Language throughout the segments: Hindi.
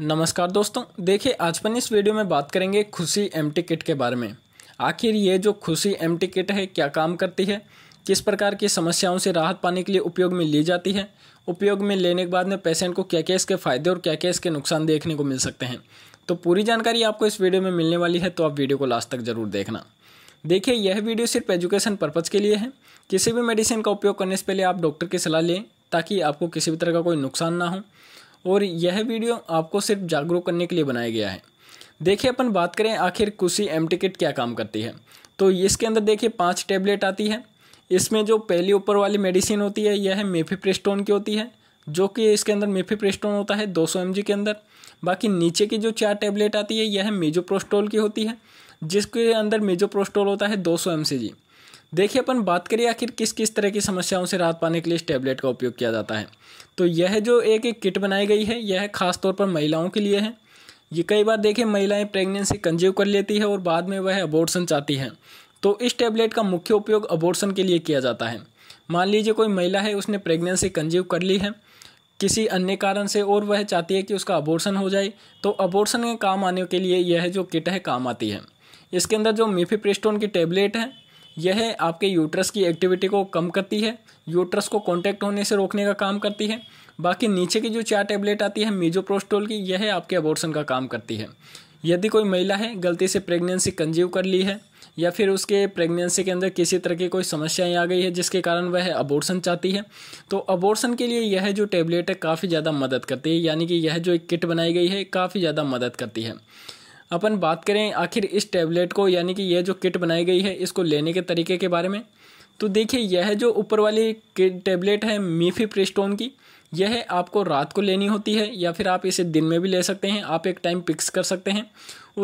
नमस्कार दोस्तों देखिए आज अपन इस वीडियो में बात करेंगे खुशी एम टी किट के बारे में आखिर ये जो खुशी एम टी किट है क्या काम करती है किस प्रकार की समस्याओं से राहत पाने के लिए उपयोग में ली जाती है उपयोग में लेने के बाद में पेशेंट को क्या क्या इसके फ़ायदे और क्या क्या इसके नुकसान देखने को मिल सकते हैं तो पूरी जानकारी आपको इस वीडियो में मिलने वाली है तो आप वीडियो को लास्ट तक ज़रूर देखना देखिए यह वीडियो सिर्फ एजुकेशन पर्पज़ के लिए है किसी भी मेडिसिन का उपयोग करने से पहले आप डॉक्टर की सलाह लें ताकि आपको किसी भी तरह का कोई नुकसान ना हो और यह वीडियो आपको सिर्फ जागरूक करने के लिए बनाया गया है देखिए अपन बात करें आखिर कुशी एम टिकट क्या काम करती है तो इसके अंदर देखिए पाँच टेबलेट आती है इसमें जो पहली ऊपर वाली मेडिसिन होती है यह मेफी मेफीप्रेस्टोन की होती है जो कि इसके अंदर मेफीप्रेस्टोन होता है 200 सौ के अंदर बाकी नीचे की जो चार टेबलेट आती है यह है मेजोप्रोस्टोल की होती है जिसके अंदर मेजोप्रोस्टोल होता है 200 सौ देखिए अपन बात करिए आखिर किस किस तरह की समस्याओं से राहत पाने के लिए इस टैबलेट का उपयोग किया जाता है तो यह जो एक एक किट बनाई गई है यह खासतौर पर महिलाओं के लिए है ये कई बार देखिए महिलाएं प्रेगनेंसी कंज्यूव कर लेती है और बाद में वह अबोर्सन चाहती हैं तो इस टैबलेट का मुख्य उपयोग अबोर्सन के लिए किया जाता है मान लीजिए कोई महिला है उसने प्रेगनेंसी कंज्यूव कर ली है किसी अन्य कारण से और वह चाहती है कि उसका अबोर्सन हो जाए तो अबोर्सन के काम आने के लिए यह जो किट है काम आती है इसके अंदर जो मिफीप्रिस्टोन की टैबलेट है यह आपके यूट्रस की एक्टिविटी को कम करती है यूट्रस को कॉन्टैक्ट होने से रोकने का काम करती है बाकी नीचे की जो चार टेबलेट आती है मीजोप्रोस्टोल की यह आपके अबॉर्शन का काम करती है यदि कोई महिला है गलती से प्रेगनेंसी कंज्यूव कर ली है या फिर उसके प्रेगनेंसी के अंदर किसी तरह की कोई समस्याएं आ गई है जिसके कारण वह अबॉर्शन चाहती है तो अबॉर्शन के लिए यह जो टेबलेट है काफ़ी ज़्यादा मदद करती है यानी कि यह जो एक किट बनाई गई है काफ़ी ज़्यादा मदद करती है अपन बात करें आखिर इस टैबलेट को यानी कि यह जो किट बनाई गई है इसको लेने के तरीके के बारे में तो देखिए यह जो ऊपर वाली टैबलेट है मीफी प्रिस्टोन की यह आपको रात को लेनी होती है या फिर आप इसे दिन में भी ले सकते हैं आप एक टाइम पिक्स कर सकते हैं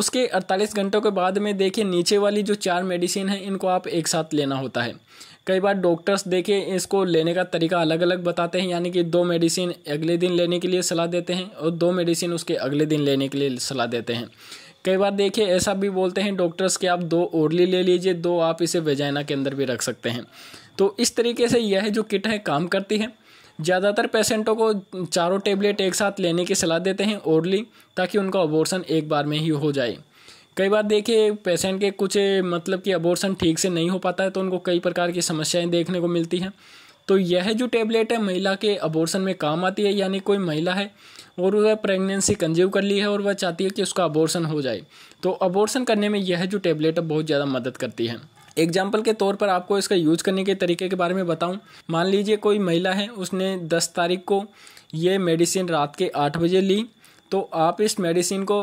उसके 48 घंटों के बाद में देखिए नीचे वाली जो चार मेडिसिन है इनको आप एक साथ लेना होता है कई बार डॉक्टर्स देखिए इसको लेने का तरीका अलग अलग बताते हैं यानी कि दो मेडिसिन अगले दिन लेने के लिए सलाह देते हैं और दो मेडिसिन उसके अगले दिन लेने के लिए सलाह देते हैं कई बार देखिए ऐसा भी बोलते हैं डॉक्टर्स कि आप दो ओरली ले लीजिए दो आप इसे वेजाइना के अंदर भी रख सकते हैं तो इस तरीके से यह जो किट है काम करती है ज़्यादातर पेशेंटों को चारों टेबलेट एक साथ लेने की सलाह देते हैं ओरली ताकि उनका अबॉर्सन एक बार में ही हो जाए कई बार देखिए पेशेंट के कुछ मतलब कि अबॉर्सन ठीक से नहीं हो पाता है तो उनको कई प्रकार की समस्याएं देखने को मिलती हैं तो यह जो टेबलेट है महिला के अबॉर्सन में काम आती है यानी कोई महिला है और वह प्रेगनेंसी कंज्यूव कर ली है और वह चाहती है कि उसका अबॉर्शन हो जाए तो अबॉर्शन करने में यह जो टेबलेट है बहुत ज़्यादा मदद करती है एग्जाम्पल के तौर पर आपको इसका यूज करने के तरीके के बारे में बताऊं मान लीजिए कोई महिला है उसने 10 तारीख को ये मेडिसिन रात के आठ बजे ली तो आप इस मेडिसिन को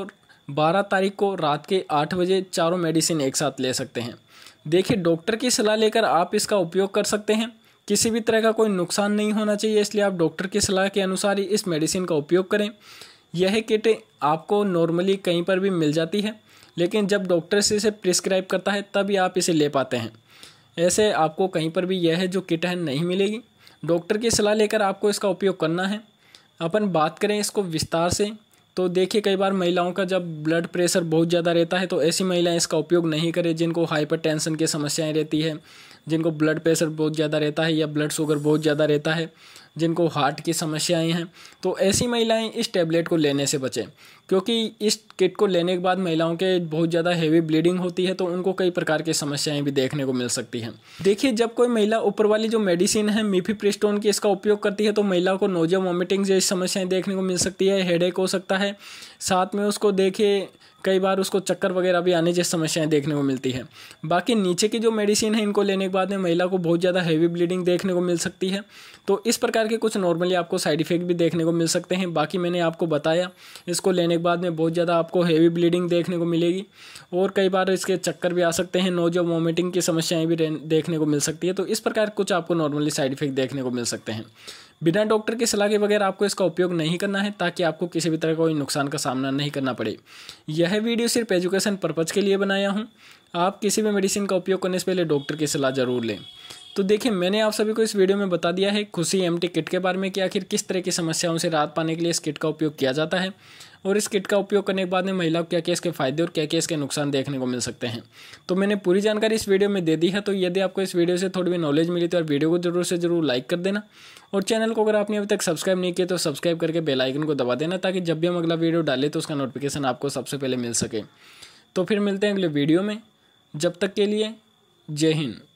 12 तारीख को रात के आठ बजे चारों मेडिसिन एक साथ ले सकते हैं देखिए डॉक्टर की सलाह लेकर आप इसका उपयोग कर सकते हैं किसी भी तरह का कोई नुकसान नहीं होना चाहिए इसलिए आप डॉक्टर की सलाह के अनुसार ही इस मेडिसिन का उपयोग करें यह किट आपको नॉर्मली कहीं पर भी मिल जाती है लेकिन जब डॉक्टर से इसे प्रिस्क्राइब करता है तभी आप इसे ले पाते हैं ऐसे आपको कहीं पर भी यह जो किट है नहीं मिलेगी डॉक्टर की सलाह लेकर आपको इसका उपयोग करना है अपन बात करें इसको विस्तार से तो देखिए कई बार महिलाओं का जब ब्लड प्रेशर बहुत ज़्यादा रहता है तो ऐसी महिलाएं इसका उपयोग नहीं करें जिनको हाइपरटेंशन की समस्याएं रहती है जिनको ब्लड प्रेशर बहुत ज़्यादा रहता है या ब्लड शुगर बहुत ज़्यादा रहता है जिनको हार्ट की समस्याएं हैं तो ऐसी महिलाएं इस टैबलेट को लेने से बचें क्योंकि इस किट को लेने के बाद महिलाओं के बहुत ज़्यादा हेवी ब्लीडिंग होती है तो उनको कई प्रकार की समस्याएं भी देखने को मिल सकती हैं देखिए जब कोई महिला ऊपर वाली जो मेडिसिन है मीफी प्रिस्टोन की इसका उपयोग करती है तो महिला को नोजिया वॉमिटिंग जैसी समस्याएं देखने को मिल सकती है हेड हो सकता है साथ में उसको देखिए कई बार उसको चक्कर वगैरह भी आने जैसी समस्याएं देखने को मिलती है बाकी नीचे की जो मेडिसिन है इनको लेने के बाद में महिला को बहुत ज़्यादा हैवी ब्लीडिंग देखने को मिल सकती है तो इस प्रकार के कुछ नॉर्मली आपको साइड इफेक्ट भी देखने को मिल सकते हैं बाकी मैंने आपको बताया इसको लेने एक बाद में बहुत ज़्यादा आपको हेवी ब्लीडिंग देखने को मिलेगी और कई बार इसके चक्कर भी आ सकते हैं नोजो वॉमिटिंग की समस्याएं भी देखने को मिल सकती है तो इस प्रकार कुछ आपको नॉर्मली साइड इफेक्ट देखने को मिल सकते हैं बिना डॉक्टर की सलाह के बगैर आपको इसका उपयोग नहीं करना है ताकि आपको किसी भी तरह का कोई नुकसान का सामना नहीं करना पड़े यह वीडियो सिर्फ एजुकेशन पर्पज़ के लिए बनाया हूँ आप किसी भी मेडिसिन का उपयोग करने से पहले डॉक्टर की सलाह ज़रूर लें तो देखिए मैंने आप सभी को इस वीडियो में बता दिया है खुशी एमटी किट के बारे में कि आखिर किस तरह की समस्याओं से राहत पाने के लिए इस किट का उपयोग किया जाता है और इस किट का उपयोग करने के बाद में महिलाओं को क्या क्या इसके फ़ायदे और क्या क्या इसके नुकसान देखने को मिल सकते हैं तो मैंने पूरी जानकारी इस वीडियो में दे दी है तो यदि आपको इस वीडियो से थोड़ी भी नॉलेज मिली तो और वीडियो को जरूर से जरूर लाइक कर देना और चैनल को अगर आपने अभी तक सब्सक्राइब नहीं किया तो सब्सक्राइब करके बेल आइकन को दबा देना ताकि जब भी हम अगला वीडियो डालें तो उसका नोटिफिकेशन आपको सबसे पहले मिल सके तो फिर मिलते हैं अगले वीडियो में जब तक के लिए जय हिंद